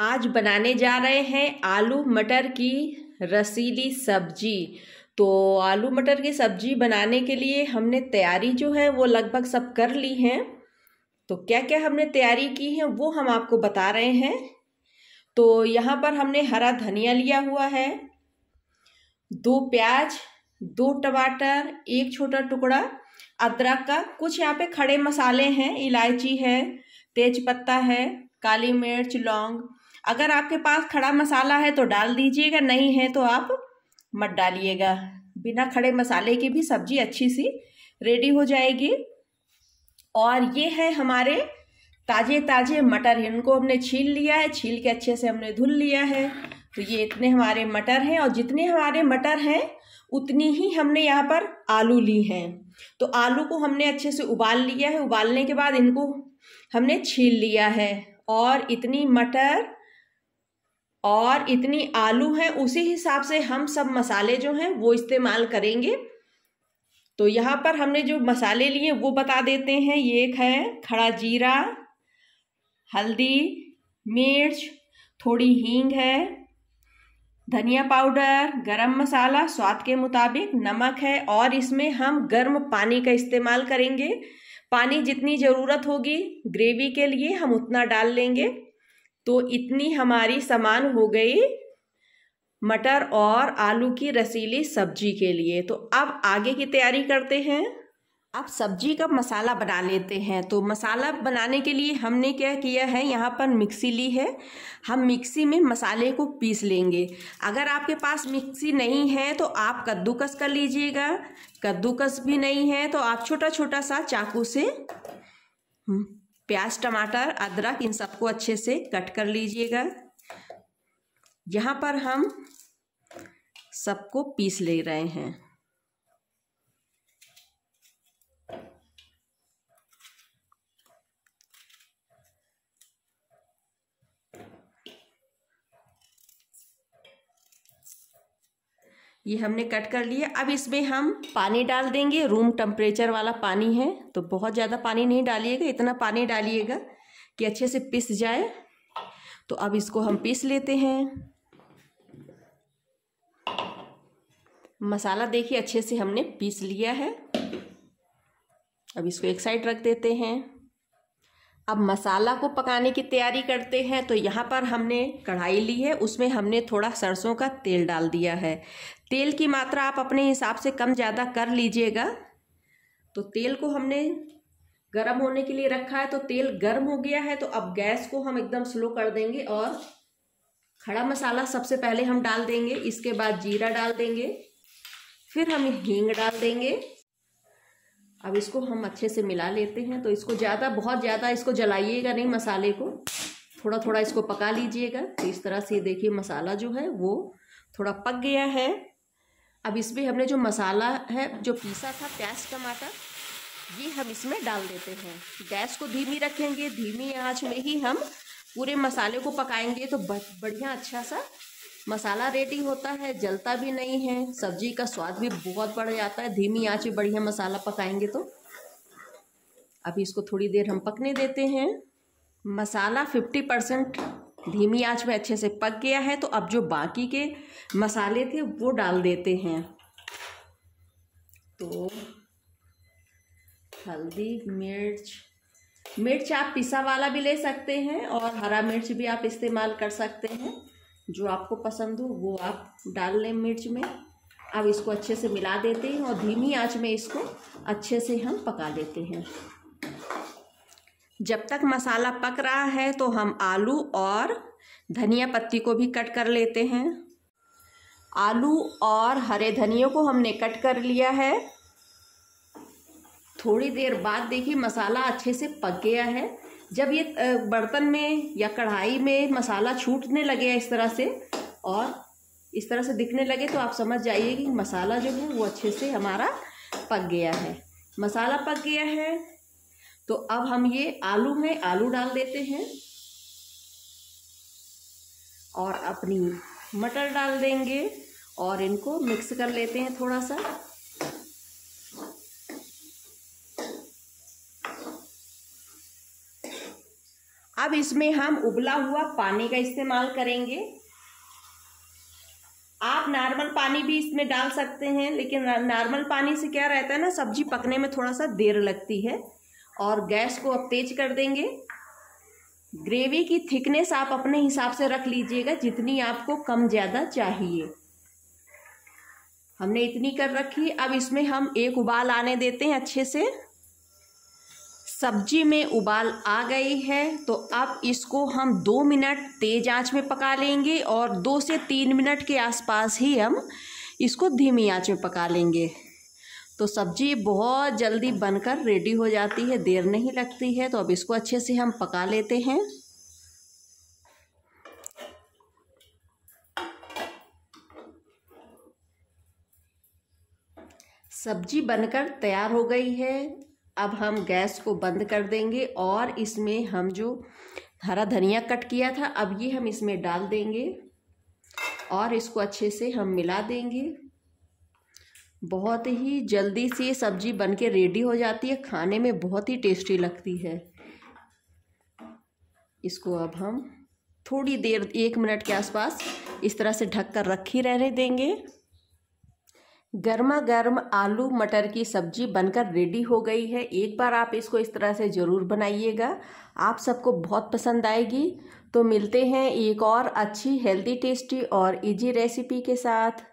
आज बनाने जा रहे हैं आलू मटर की रसीली सब्जी तो आलू मटर की सब्जी बनाने के लिए हमने तैयारी जो है वो लगभग सब कर ली है तो क्या क्या हमने तैयारी की है वो हम आपको बता रहे हैं तो यहाँ पर हमने हरा धनिया लिया हुआ है दो प्याज दो टमाटर एक छोटा टुकड़ा अदरक का कुछ यहाँ पे खड़े मसाले हैं इलायची है तेज पत्ता है काली मिर्च लौंग अगर आपके पास खड़ा मसाला है तो डाल दीजिएगा नहीं है तो आप मत डालिएगा बिना खड़े मसाले की भी सब्जी अच्छी सी रेडी हो जाएगी और ये है हमारे ताज़े ताज़े मटर इनको हमने छील लिया है छील के अच्छे से हमने धुल लिया है तो ये इतने हमारे मटर हैं और जितने हमारे मटर हैं उतनी ही हमने यहाँ पर आलू ली हैं तो आलू को हमने अच्छे से उबाल लिया है उबालने के बाद इनको हमने छील लिया है और इतनी मटर और इतनी आलू है उसी हिसाब से हम सब मसाले जो हैं वो इस्तेमाल करेंगे तो यहाँ पर हमने जो मसाले लिए वो बता देते हैं ये एक है खड़ा जीरा हल्दी मिर्च थोड़ी हींग है धनिया पाउडर गरम मसाला स्वाद के मुताबिक नमक है और इसमें हम गर्म पानी का इस्तेमाल करेंगे पानी जितनी ज़रूरत होगी ग्रेवी के लिए हम उतना डाल लेंगे तो इतनी हमारी सामान हो गई मटर और आलू की रसीली सब्जी के लिए तो अब आगे की तैयारी करते हैं अब सब्जी का मसाला बना लेते हैं तो मसाला बनाने के लिए हमने क्या किया है यहाँ पर मिक्सी ली है हम मिक्सी में मसाले को पीस लेंगे अगर आपके पास मिक्सी नहीं है तो आप कद्दूकस कर लीजिएगा कद्दूकस भी नहीं है तो आप छोटा छोटा सा चाकू से हम्म, प्याज टमाटर अदरक इन सबको अच्छे से कट कर लीजिएगा यहाँ पर हम सबको पीस ले रहे हैं ये हमने कट कर लिया अब इसमें हम पानी डाल देंगे रूम टेम्परेचर वाला पानी है तो बहुत ज़्यादा पानी नहीं डालिएगा इतना पानी डालिएगा कि अच्छे से पिस जाए तो अब इसको हम पीस लेते हैं मसाला देखिए अच्छे से हमने पीस लिया है अब इसको एक साइड रख देते हैं अब मसाला को पकाने की तैयारी करते हैं तो यहाँ पर हमने कढ़ाई ली है उसमें हमने थोड़ा सरसों का तेल डाल दिया है तेल की मात्रा आप अपने हिसाब से कम ज़्यादा कर लीजिएगा तो तेल को हमने गर्म होने के लिए रखा है तो तेल गर्म हो गया है तो अब गैस को हम एकदम स्लो कर देंगे और खड़ा मसाला सबसे पहले हम डाल देंगे इसके बाद जीरा डाल देंगे फिर हम हींग डाल देंगे अब इसको हम अच्छे से मिला लेते हैं तो इसको ज़्यादा बहुत ज़्यादा इसको जलाइएगा नहीं मसाले को थोड़ा थोड़ा इसको पका लीजिएगा तो इस तरह से देखिए मसाला जो है वो थोड़ा पक गया है अब इसमें हमने जो मसाला है जो पीसा था प्याज टमाटर ये हम इसमें डाल देते हैं गैस को धीमी रखेंगे धीमी आँच में ही हम पूरे मसाले को पकाएंगे तो बढ़िया अच्छा सा मसाला रेडी होता है जलता भी नहीं है सब्जी का स्वाद भी बहुत बढ़ जाता है धीमी आँच पे बढ़िया मसाला पकाएंगे तो अभी इसको थोड़ी देर हम पकने देते हैं मसाला फिफ्टी परसेंट धीमी आँच में अच्छे से पक गया है तो अब जो बाकी के मसाले थे वो डाल देते हैं तो हल्दी मिर्च मिर्च आप पिसा वाला भी ले सकते हैं और हरा मिर्च भी आप इस्तेमाल कर सकते हैं जो आपको पसंद हो वो आप डाल लें मिर्च में अब इसको अच्छे से मिला देते हैं और धीमी आंच में इसको अच्छे से हम पका देते हैं जब तक मसाला पक रहा है तो हम आलू और धनिया पत्ती को भी कट कर लेते हैं आलू और हरे धनिया को हमने कट कर लिया है थोड़ी देर बाद देखिए मसाला अच्छे से पक गया है जब ये बर्तन में या कढ़ाई में मसाला छूटने लगे इस तरह से और इस तरह से दिखने लगे तो आप समझ जाइए कि मसाला जो है वो अच्छे से हमारा पक गया है मसाला पक गया है तो अब हम ये आलू में आलू डाल देते हैं और अपनी मटर डाल देंगे और इनको मिक्स कर लेते हैं थोड़ा सा अब इसमें हम उबला हुआ पानी का इस्तेमाल करेंगे आप नॉर्मल पानी भी इसमें डाल सकते हैं लेकिन नॉर्मल पानी से क्या रहता है ना सब्जी पकने में थोड़ा सा देर लगती है और गैस को अब तेज कर देंगे ग्रेवी की थिकनेस आप अपने हिसाब से रख लीजिएगा जितनी आपको कम ज़्यादा चाहिए हमने इतनी कर रखी अब इसमें हम एक उबाल आने देते हैं अच्छे से सब्जी में उबाल आ गई है तो अब इसको हम दो मिनट तेज आंच में पका लेंगे और दो से तीन मिनट के आसपास ही हम इसको धीमी आंच में पका लेंगे तो सब्जी बहुत जल्दी बनकर रेडी हो जाती है देर नहीं लगती है तो अब इसको अच्छे से हम पका लेते हैं सब्जी बनकर तैयार हो गई है अब हम गैस को बंद कर देंगे और इसमें हम जो हरा धनिया कट किया था अब ये हम इसमें डाल देंगे और इसको अच्छे से हम मिला देंगे बहुत ही जल्दी से ये सब्ज़ी बन के रेडी हो जाती है खाने में बहुत ही टेस्टी लगती है इसको अब हम थोड़ी देर एक मिनट के आसपास इस तरह से ढक कर रख ही रहने देंगे गर्मा गर्म आलू मटर की सब्जी बनकर रेडी हो गई है एक बार आप इसको इस तरह से ज़रूर बनाइएगा आप सबको बहुत पसंद आएगी तो मिलते हैं एक और अच्छी हेल्दी टेस्टी और इजी रेसिपी के साथ